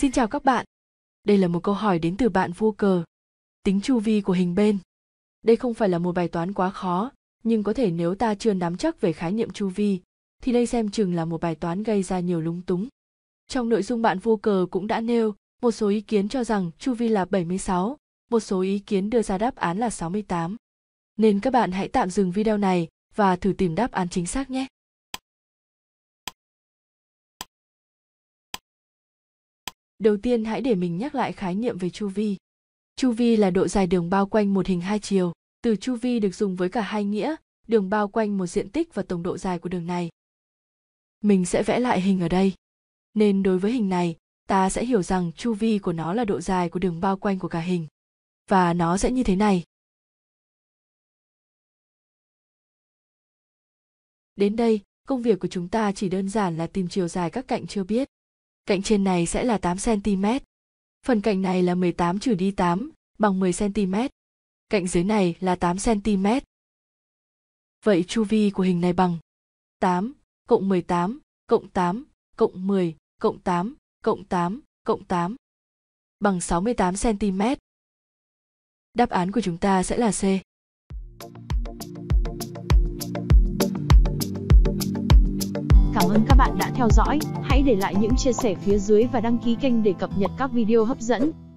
Xin chào các bạn. Đây là một câu hỏi đến từ bạn vô cờ. Tính chu vi của hình bên. Đây không phải là một bài toán quá khó, nhưng có thể nếu ta chưa nắm chắc về khái niệm chu vi, thì đây xem chừng là một bài toán gây ra nhiều lúng túng. Trong nội dung bạn vô cờ cũng đã nêu, một số ý kiến cho rằng chu vi là 76, một số ý kiến đưa ra đáp án là 68. Nên các bạn hãy tạm dừng video này và thử tìm đáp án chính xác nhé. đầu tiên hãy để mình nhắc lại khái niệm về chu vi chu vi là độ dài đường bao quanh một hình hai chiều từ chu vi được dùng với cả hai nghĩa đường bao quanh một diện tích và tổng độ dài của đường này mình sẽ vẽ lại hình ở đây nên đối với hình này ta sẽ hiểu rằng chu vi của nó là độ dài của đường bao quanh của cả hình và nó sẽ như thế này đến đây công việc của chúng ta chỉ đơn giản là tìm chiều dài các cạnh chưa biết cạnh trên này sẽ là 8 cm. Phần cạnh này là 18 trừ đi 8 bằng 10 cm. Cạnh dưới này là 8 cm. Vậy chu vi của hình này bằng 8 cộng 18 cộng 8 cộng 10 cộng 8 cộng 8 cộng 8 bằng 68 cm. Đáp án của chúng ta sẽ là C. ơn các bạn đã theo dõi, hãy để lại những chia sẻ phía dưới và đăng ký kênh để cập nhật các video hấp dẫn.